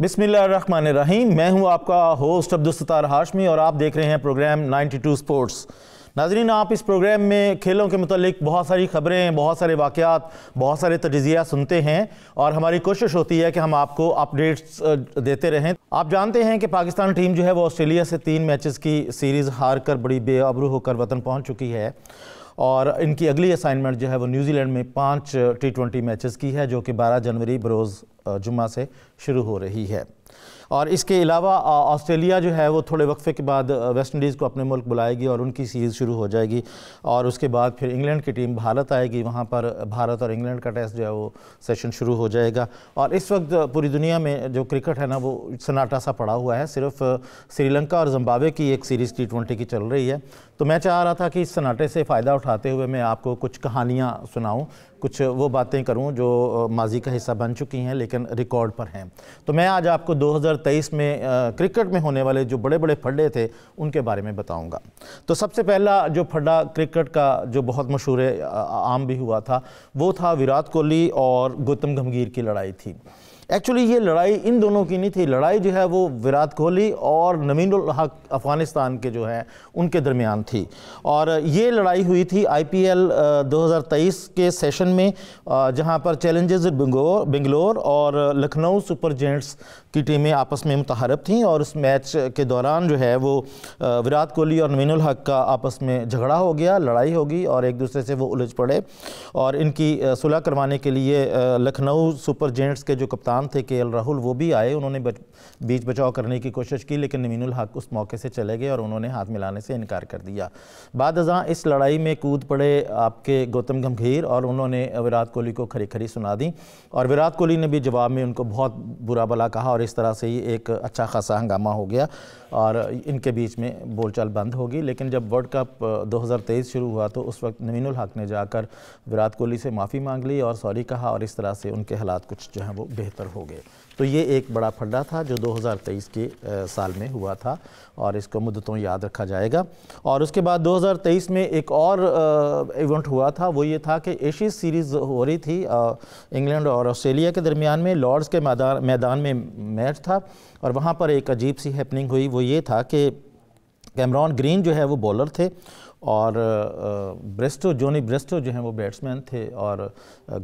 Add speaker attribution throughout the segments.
Speaker 1: बिसमीम मैं हूं आपका होस्ट अब्दुलस्तार हाशमी और आप देख रहे हैं प्रोग्राम 92 स्पोर्ट्स नाजरीन आप इस प्रोग्राम में खेलों के मतलब बहुत सारी खबरें बहुत सारे वाकयात बहुत सारे तजिया सुनते हैं और हमारी कोशिश होती है कि हम आपको अपडेट्स देते रहें आप जानते हैं कि पाकिस्तान टीम जो है वो ऑस्ट्रेलिया से तीन मैचेस की सीरीज़ हार कर बड़ी बेअबरू होकर वतन पहुंच चुकी है और इनकी अगली असाइनमेंट जो है वो न्यूजीलैंड में पाँच टी ट्वेंटी मैचेस की है जो कि बारह जनवरी बरोज़ जुम्मा से शुरू हो रही है और इसके अलावा ऑस्ट्रेलिया जो है वो थोड़े वक्फे के बाद वेस्ट इंडीज़ को अपने मुल्क बुलाएगी और उनकी सीरीज़ शुरू हो जाएगी और उसके बाद फिर इंग्लैंड की टीम भारत आएगी वहाँ पर भारत और इंग्लैंड का टेस्ट जो है वो सेशन शुरू हो जाएगा और इस वक्त पूरी दुनिया में जो क्रिकेट है ना वो सन्नाटा सा पड़ा हुआ है सिर्फ श्रीलंका और जम्बावे की एक सीरीज़ टी ट्वेंटी की चल रही है तो मैं चाह रहा था कि इस सन्नाटे से फ़ायदा उठाते हुए मैं आपको कुछ कहानियाँ सुनाऊँ कुछ वो बातें करूँ जो माजी का हिस्सा बन चुकी हैं लेकिन रिकॉर्ड पर हैं तो मैं आज आपको दो हज़ार 2023 में क्रिकेट में होने वाले जो बड़े बड़े फड्डे थे उनके बारे में बताऊंगा तो सबसे पहला जो फड्डा क्रिकेट का जो बहुत मशहूर आम भी हुआ था वो था विराट कोहली और गौतम गंभीर की लड़ाई थी एक्चुअली ये लड़ाई इन दोनों की नहीं थी लड़ाई जो है वो विराट कोहली और नमीन हक अफ़गानिस्तान के जो हैं उनके दरमियान थी और ये लड़ाई हुई थी आईपीएल 2023 के सेशन में जहां पर चैलेंजर्स बेंगलोर और लखनऊ सुपर जेंट्स की टीमें आपस में मुतहरब थीं और उस मैच के दौरान जो है वो विराट कोहली और नवीन हक का आपस में झगड़ा हो गया लड़ाई होगी और एक दूसरे से वो उलझ पड़े और इनकी सुलह करवाने के लिए लखनऊ सुपर जेंट्स के जो कप्तान कप्तान थे के एल राहुल वो भी आए उन्होंने बच, बीच बचाव करने की कोशिश की लेकिन नवीनुल हक उस मौके से चले गए और उन्होंने हाथ मिलाने से इनकार कर दिया बाद अजा इस लड़ाई में कूद पड़े आपके गौतम गंभीर और उन्होंने विराट कोहली को खरी खरी सुना दी और विराट कोहली ने भी जवाब में उनको बहुत बुरा भला कहा और इस तरह से ही एक अच्छा खासा हंगामा हो गया और इनके बीच में बोलचाल बंद होगी लेकिन जब वर्ल्ड कप 2023 शुरू हुआ तो उस वक्त नवीनुल हक ने जाकर विराट कोहली से माफ़ी मांग ली और सॉरी कहा और इस तरह से उनके हालात कुछ जो हैं वो बेहतर पर हो गए तो ये एक बड़ा फड्डा था जो 2023 के साल में हुआ था और इसको मुद्दतों याद रखा जाएगा और उसके बाद 2023 में एक और इवेंट हुआ था वो ये था कि एशियज सीरीज़ हो रही थी इंग्लैंड और ऑस्ट्रेलिया के दरमियान में लॉर्ड्स के मैदान मैदान में मैच था और वहाँ पर एक अजीब सी हैपनिंग हुई वो ये था कि कैमरॉन ग्रीन जो है वो बॉलर थे और ब्रेस्टो जोनी ब्रेस्टो जो हैं वो बैट्समैन थे और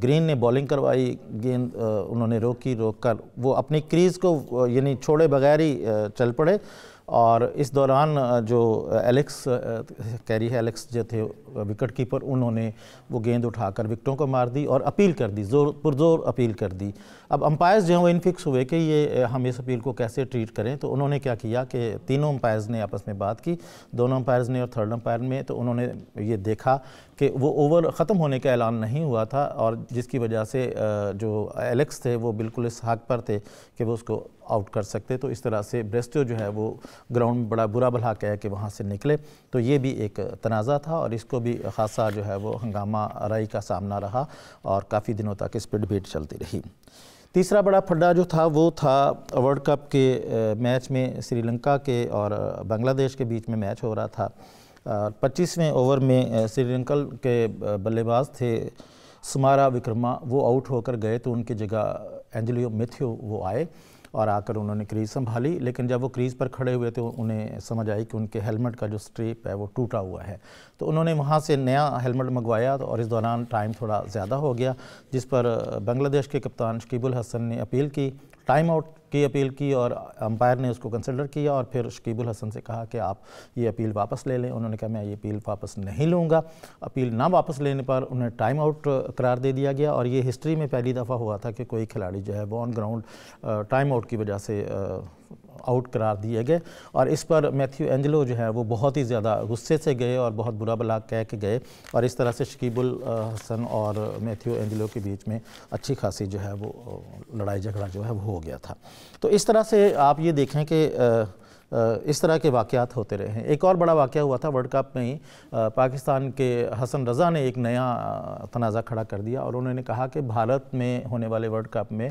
Speaker 1: ग्रीन ने बॉलिंग करवाई गेंद उन्होंने रोकी रोक कर वो अपनी क्रीज़ को यानी छोड़े बगैर ही चल पड़े और इस दौरान जो एलेक्स कैरी है एलेक्स जो थे विकेट कीपर उन्होंने वो गेंद उठाकर विकटों को मार दी और अपील कर दी जोर पुरजोर अपील कर दी अब अंपायर्स जो हैं वो इनफिक्स हुए कि ये हम इस अपील को कैसे ट्रीट करें तो उन्होंने क्या किया कि तीनों अंपायर्स ने आपस में बात की दोनों अंपायर्स ने और थर्ड अंपायर में तो उन्होंने ये देखा कि वो ओवर ख़त्म होने का ऐलान नहीं हुआ था और जिसकी वजह से जो एलेक्स थे वो बिल्कुल इस हक पर थे कि वो उसको आउट कर सकते तो इस तरह से ब्रेस्टो जो है वो ग्राउंड बड़ा बुरा भला कह के वहाँ से निकले तो ये भी एक तनाज़ा था और इसको भी खासा जो है वो हंगामा राई का सामना रहा और काफ़ी दिनों तक इस पर डिबेट चलती रही तीसरा बड़ा फड्डा जो था वो था वर्ल्ड कप के मैच में श्रीलंका के और बांग्लादेश के बीच में मैच हो रहा था पच्चीसवें ओवर में श्रीलंका के बल्लेबाज थे सुमारा विक्रमा वो आउट होकर गए तो उनकी जगह एंजलियो मिथ्यू वो आए और आकर उन्होंने क्रीज संभाली लेकिन जब वो क्रीज पर खड़े हुए तो उन्हें समझ आई कि उनके हेलमेट का जो स्ट्रिप है वो टूटा हुआ है तो उन्होंने वहाँ से नया हेलमेट मंगवाया और इस दौरान टाइम थोड़ा ज़्यादा हो गया जिस पर बांग्लादेश के कप्तान शकीबुल हसन ने अपील की टाइम आउट की अपील की और अंपायर ने उसको कंसिडर किया और फिर शकीबुल हसन से कहा कि आप ये अपील वापस ले लें उन्होंने कहा मैं ये अपील वापस नहीं लूँगा अपील ना वापस लेने पर उन्हें टाइम आउट करार दे दिया गया और ये हिस्ट्री में पहली दफ़ा हुआ था कि कोई खिलाड़ी जो है वो ऑन ग्राउंड टाइम आउट की वजह से आउट करार दिए गए और इस पर मैथ्यू एंजलो जो है वो बहुत ही ज़्यादा गुस्से से गए और बहुत बुरा भला कह के गए और इस तरह से शकीबुल हसन और मैथ्यू एंजलो के बीच में अच्छी खासी जो है वो लड़ाई झगड़ा जो है वो हो गया था तो इस तरह से आप ये देखें कि इस तरह के वाक़ात होते रहे हैं एक और बड़ा वाक़ हुआ था वर्ल्ड कप में ही पाकिस्तान के हसन रज़ा ने एक नया तनाज़ा खड़ा कर दिया और उन्होंने कहा कि भारत में होने वाले वर्ल्ड कप में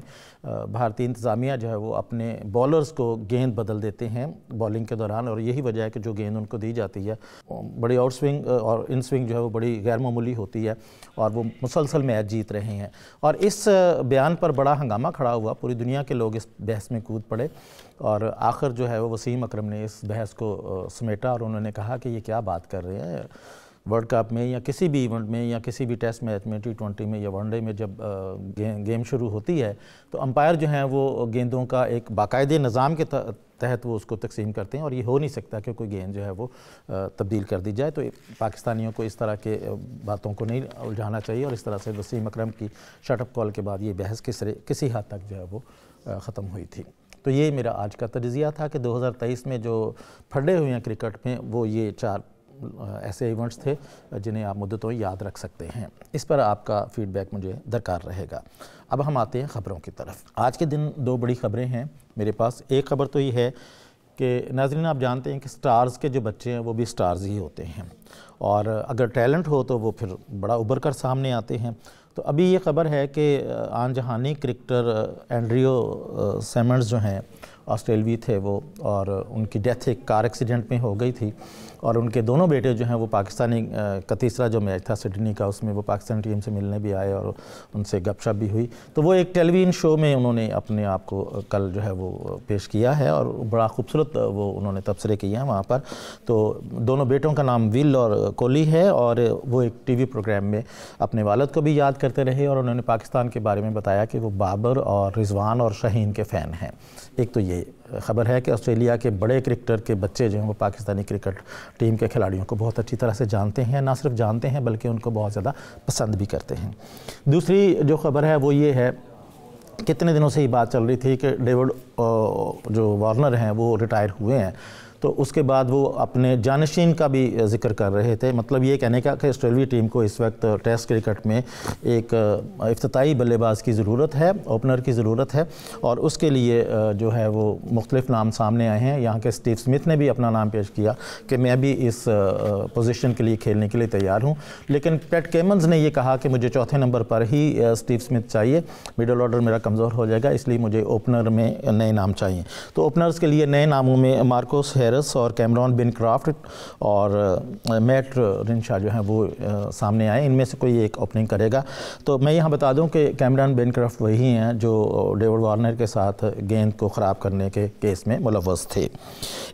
Speaker 1: भारतीय इंतज़ामिया जो है वो अपने बॉलर्स को गेंद बदल देते हैं बॉलिंग के दौरान और यही वजह है कि जो गेंद उनको दी जाती है बड़ी आउट स्विंग और इन स्विंग जो है वो बड़ी गैरमूली होती है और वो मुसलसल मैच जीत रहे हैं और इस बयान पर बड़ा हंगामा खड़ा हुआ पूरी दुनिया के लोग इस बहस में कूद पड़े और आखिर जो है वो वसीम अकरम ने इस बहस को समेटा और उन्होंने कहा कि ये क्या बात कर रहे हैं वर्ल्ड कप में या किसी भी इवेंट में या किसी भी टेस्ट मैच में टी ट्वेंटी में या वनडे में जब गे, गेम शुरू होती है तो अंपायर जो हैं वो गेंदों का एक बाकायदे निज़ाम के तहत वो उसको तकसीम करते हैं और ये हो नहीं सकता कि कोई गेंद जो है वो तब्दील कर दी जाए तो पाकिस्तानियों को इस तरह के बातों को नहीं उलझाना चाहिए और इस तरह से वसीम अक्रम की शटअप कॉल के बाद ये बहस किस किसी हद तक जो है वो ख़त्म हुई थी तो ये मेरा आज का तजिया था कि 2023 में जो फटे हुए हैं क्रिकेट में वो ये चार ऐसे इवेंट्स थे जिन्हें आप मुद्दतों याद रख सकते हैं इस पर आपका फीडबैक मुझे दरकार रहेगा अब हम आते हैं ख़बरों की तरफ आज के दिन दो बड़ी ख़बरें हैं मेरे पास एक खबर तो ये है कि नाजरीन आप जानते हैं कि स्टार्स के जो बच्चे हैं वो भी स्टार्स ही होते हैं और अगर टैलेंट हो तो वो फिर बड़ा उभर कर सामने आते हैं तो अभी ये खबर है कि आन जहानी क्रिकेटर एंड्रियो सेमंड्स जो हैं ऑस्ट्रेलवी थे वो और उनकी डेथ एक कार एक्सीडेंट में हो गई थी और उनके दोनों बेटे जो हैं वो पाकिस्तानी का तीसरा जो मैच था सिडनी का उसमें वो पाकिस्तानी टीम से मिलने भी आए और उनसे गपशप भी हुई तो वो एक टेलीविज़न शो में उन्होंने अपने आप को कल जो है वो पेश किया है और बड़ा खूबसूरत वो उन्होंने तबसरे किए हैं वहाँ पर तो दोनों बेटों का नाम विल और कोहली है और वो एक टी प्रोग्राम में अपने वालद को भी याद करते रहे और उन्होंने पाकिस्तान के बारे में बताया कि वो बाबर और रिजवान और शहीन के फ़ैन हैं एक तो ये खबर है कि ऑस्ट्रेलिया के बड़े क्रिकेटर के बच्चे जो हैं वो पाकिस्तानी क्रिकेट टीम के खिलाड़ियों को बहुत अच्छी तरह से जानते हैं ना सिर्फ जानते हैं बल्कि उनको बहुत ज़्यादा पसंद भी करते हैं दूसरी जो खबर है वो ये है कितने दिनों से ही बात चल रही थी कि डेविड जो वार्नर हैं वो रिटायर हुए हैं तो उसके बाद वो अपने जानशीन का भी जिक्र कर रहे थे मतलब ये कहने का कि ऑस्ट्रेलिया टीम को इस वक्त टेस्ट क्रिकेट में एक अफ्ताही बल्लेबाज की ज़रूरत है ओपनर की ज़रूरत है और उसके लिए जो है वो मुख्तलिफ नाम सामने आए हैं यहाँ के स्टीव स्मिथ ने भी अपना नाम पेश किया कि मैं भी इस पोजिशन के लिए खेलने के लिए तैयार हूँ लेकिन पेट केमन्स ने यह कहा कि मुझे चौथे नंबर पर ही स्टीव स्मिथ चाहिए मिडल ऑर्डर मेरा कमज़ोर हो जाएगा इसलिए मुझे ओपनर में नए नाम चाहिए तो ओपनर्स के लिए नए नामों में मार्कोस है पेरिस और कैमरॉन बिन क्राफ्ट और मैट uh, रिनशा जो हैं वो uh, सामने आए इनमें से कोई एक ओपनिंग करेगा तो मैं यहाँ बता दूँ कि कैमरॉन बिन क्राफ्ट वही हैं जो डेविड वार्नर के साथ गेंद को ख़राब करने के केस में मुलवस थे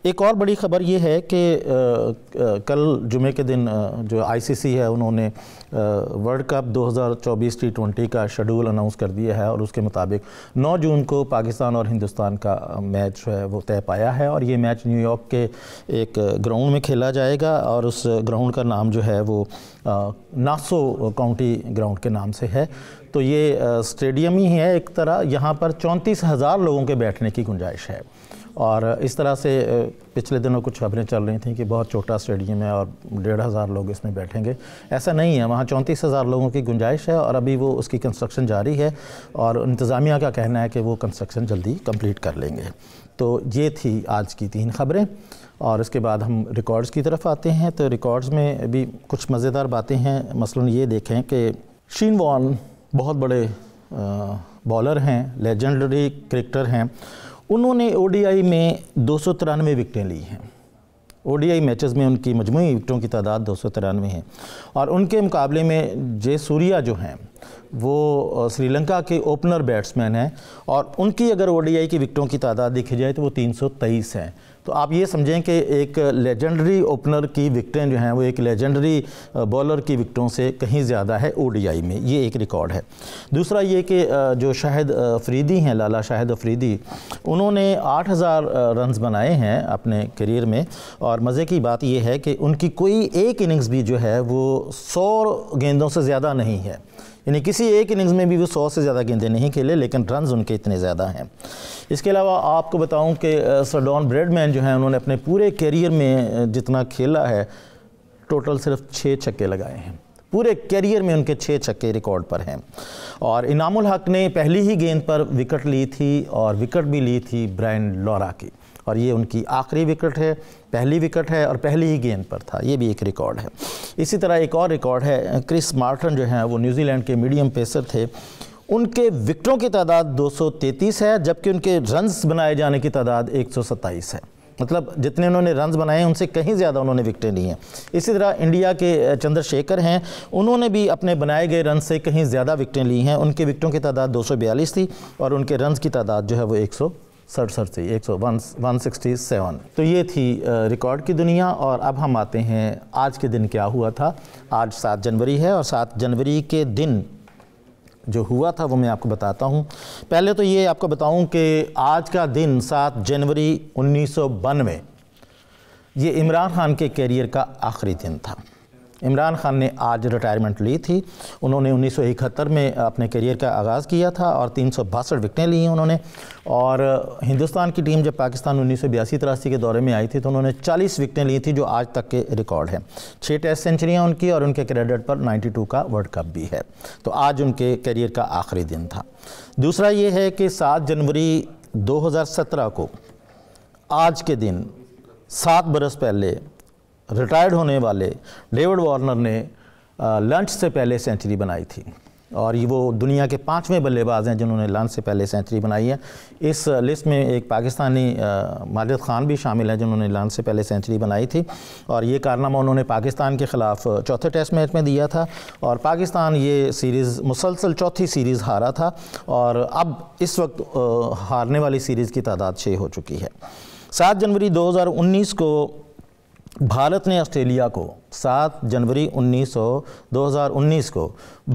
Speaker 1: एक और बड़ी खबर ये है कि uh, कल जुमे के दिन जो आईसीसी है उन्होंने वर्ल्ड कप 2024 टी ट्वेंटी का शेड्यूल अनाउंस कर दिया है और उसके मुताबिक 9 जून को पाकिस्तान और हिंदुस्तान का मैच है वो तय पाया है और ये मैच न्यूयॉर्क के एक ग्राउंड में खेला जाएगा और उस ग्राउंड का नाम जो है वो नासो काउंटी ग्राउंड के नाम से है तो ये स्टेडियम ही है एक तरह यहाँ पर चौंतीस हज़ार लोगों के बैठने की गुंजाइश है और इस तरह से पिछले दिनों कुछ खबरें चल रही थी कि बहुत छोटा स्टेडियम है और डेढ़ हज़ार लोग इसमें बैठेंगे ऐसा नहीं है वहाँ चौंतीस हज़ार लोगों की गुंजाइश है और अभी वो उसकी कंस्ट्रक्शन जारी है और इंतज़ामिया का कहना है कि वो कंस्ट्रक्शन जल्दी कंप्लीट कर लेंगे तो ये थी आज की तीन खबरें और इसके बाद हम रिकॉर्ड्स की तरफ आते हैं तो रिकॉर्ड्स में भी कुछ मज़ेदार बातें हैं मसलन ये देखें कि शीन वॉन बहुत बड़े बॉलर हैं लेजेंडरी क्रिकेटर हैं उन्होंने ओडीआई में दो सौ तिरानवे विकटें ली हैं ओडीआई मैचेस में उनकी मजमू विकटों की तादाद दो सौ तिरानवे है और उनके मुकाबले में जय सूर्या जो हैं वो श्रीलंका के ओपनर बैट्समैन हैं और उनकी अगर ओडीआई की विकटों की तादाद देखी जाए तो वो तीन सौ तेईस हैं तो आप ये समझें कि एक लेजेंडरी ओपनर की विकटें जो हैं वो एक लेजेंडरी बॉलर की विकटों से कहीं ज़्यादा है ओ में ये एक रिकॉर्ड है दूसरा ये कि जो शाहिद अफरीदी हैं लाला शाहिद अफरीदी उन्होंने 8000 रन्स बनाए हैं अपने करियर में और मज़े की बात यह है कि उनकी कोई एक इनिंग्स भी जो है वो सौ गेंदों से ज़्यादा नहीं है यानी किसी एक इनिंग्स में भी वो सौ से ज़्यादा गेंदे नहीं खेले लेकिन रन उनके इतने ज़्यादा हैं इसके अलावा आपको बताऊँ कि सडॉन ब्रेडमैन जो है उन्होंने अपने पूरे कैरियर में जितना खेला है टोटल सिर्फ छः छक्के लगाए हैं पूरे कैरियर में उनके छः छक्के रिकॉर्ड पर हैं और इनामुल हक ने पहली ही गेंद पर विकेट ली थी और विकेट भी ली थी ब्रायन लॉरा की और ये उनकी आखिरी विकेट है पहली विकेट है और पहली ही गेंद पर था ये भी एक रिकॉर्ड है इसी तरह एक और रिकॉर्ड है क्रिस मार्टन जो हैं वो न्यूजीलैंड के मीडियम पेसर थे उनके विकटों की तादाद 233 है जबकि उनके रन्स बनाए जाने की तादाद 127 है मतलब जितने उन्होंने रन्स बनाए उनसे कहीं ज़्यादा उन्होंने विकटें ली हैं इसी तरह इंडिया के चंद्रशेखर हैं उन्होंने भी अपने बनाए गए रन से कहीं ज़्यादा विकटें ली हैं उनके विकटों की तादाद 242 थी और उनके रन्स की तादाद जो है वो एक सड़सठ से एक सौ वन वन सिक्सटी सेवन तो ये थी रिकॉर्ड की दुनिया और अब हम आते हैं आज के दिन क्या हुआ था आज सात जनवरी है और सात जनवरी के दिन जो हुआ था वो मैं आपको बताता हूँ पहले तो ये आपको बताऊँ कि आज का दिन सात जनवरी उन्नीस सौ बानवे ये इमरान खान के करियर का आखिरी दिन था इमरान खान ने आज रिटायरमेंट ली थी उन्होंने उन्नीस में अपने करियर का आगाज़ किया था और तीन सौ बासठ विकटें ली उन्होंने और हिंदुस्तान की टीम जब पाकिस्तान उन्नीस सौ बयासी तिरासी के दौरे में आई थी तो उन्होंने 40 विकटें ली थी जो आज तक के रिकॉर्ड हैं छः टेस्ट सेंचुरियाँ उनकी और उनके क्रेडिट पर 92 का वर्ल्ड कप भी है तो आज उनके करियर का आखिरी दिन था दूसरा ये है कि सात जनवरी सत्रह को आज के दिन सात बरस पहले रिटायर्ड होने वाले डेविड वार्नर ने लंच से पहले सेंचुरी बनाई थी और ये वो दुनिया के पांचवें बल्लेबाज हैं जिन्होंने लंच से पहले सेंचुरी बनाई है इस लिस्ट में एक पाकिस्तानी माजिद खान भी शामिल हैं जिन्होंने लंच से पहले सेंचुरी बनाई थी और ये कारनामा उन्होंने पाकिस्तान के ख़िलाफ़ चौथे टेस्ट मैच में दिया था और पाकिस्तान ये सीरीज़ मुसलसल चौथी सीरीज़ हारा था और अब इस वक्त हारने वाली सीरीज़ की तादाद छः हो चुकी है सात जनवरी दो को भारत ने ऑस्ट्रेलिया को 7 जनवरी 1900 2019 को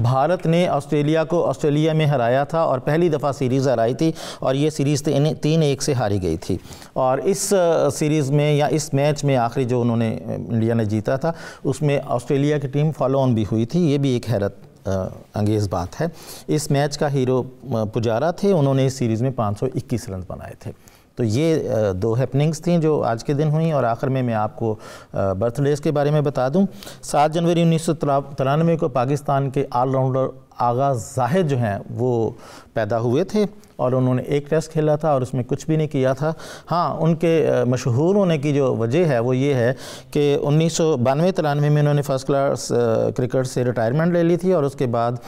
Speaker 1: भारत ने ऑस्ट्रेलिया को ऑस्ट्रेलिया में हराया था और पहली दफ़ा सीरीज़ हराई थी और ये सीरीज़ तीन तीन एक से हारी गई थी और इस सीरीज़ में या इस मैच में आखिरी जो उन्होंने इंडिया ने जीता था उसमें ऑस्ट्रेलिया की टीम फॉलो ऑन भी हुई थी ये भी एक हैरत अंगेज़ बात है इस मैच का हीरो पुजारा थे उन्होंने इस सीरीज़ में 521 रन बनाए थे तो ये दो हैपनिंग्स थी जो आज के दिन हुई और आखिर में मैं आपको बर्थडेज़ के बारे में बता दूं सात जनवरी उन्नीस को पाकिस्तान के ऑलराउंडर आगा जाहिद जो हैं वो पैदा हुए थे और उन्होंने एक टेस्ट खेला था और उसमें कुछ भी नहीं किया था हाँ उनके मशहूर होने की जो वजह है वो ये है कि उन्नीस सौ बानवे तिरानवे में इन्होंने फ़र्स्ट क्लास क्रिकेट से रिटायरमेंट ले ली थी और उसके बाद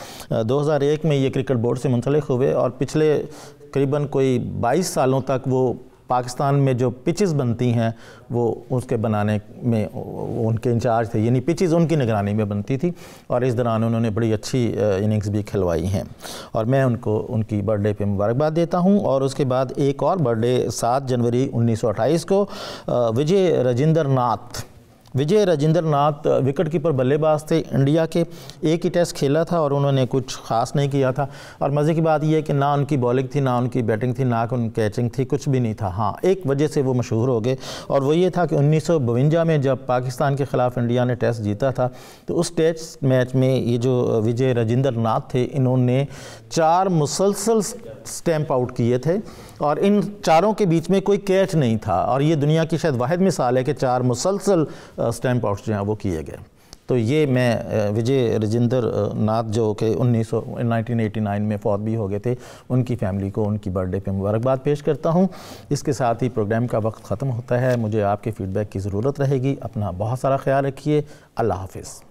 Speaker 1: 2001 में ये क्रिकेट बोर्ड से मुंसलिक हुए और पिछले करीबन कोई 22 सालों तक वो पाकिस्तान में जो पिचेस बनती हैं वो उसके बनाने में उनके इंचार्ज थे यानी पिचेस उनकी निगरानी में बनती थी और इस दौरान उन्होंने बड़ी अच्छी इनिंग्स भी खिलवाई हैं और मैं उनको उनकी बर्थडे पे मुबारकबाद देता हूं और उसके बाद एक और बर्थडे सात जनवरी 1928 को विजय राजेंद्र नाथ विजय राजेंद्र नाथ विकेट कीपर बल्लेबाज थे इंडिया के एक ही टेस्ट खेला था और उन्होंने कुछ खास नहीं किया था और मज़े की बात यह कि ना उनकी बॉलिंग थी ना उनकी बैटिंग थी ना उनकी कैचिंग थी कुछ भी नहीं था हाँ एक वजह से वो मशहूर हो गए और वो ये था कि उन्नीस में जब पाकिस्तान के ख़िलाफ़ इंडिया ने टेस्ट जीता था तो उस टेस्ट मैच में ये जो विजय राजेंद्र नाथ थे इन्होंने चार मुसलसल स्टैंप आउट किए थे और इन चारों के बीच में कोई कैच नहीं था और ये दुनिया की शायद वाद मिसाल है कि चार मुसलसल स्टैम्प आउट्स जो हैं वो किए गए तो ये मैं विजय रजिंदर नाथ जो कि उन्नीस सौ में फौत भी हो गए थे उनकी फैमिली को उनकी बर्थडे पे मुबारकबाद पेश करता हूँ इसके साथ ही प्रोग्राम का वक्त ख़त्म होता है मुझे आपके फीडबैक की ज़रूरत रहेगी अपना बहुत सारा ख्याल रखिए अल्लाह हाफिज़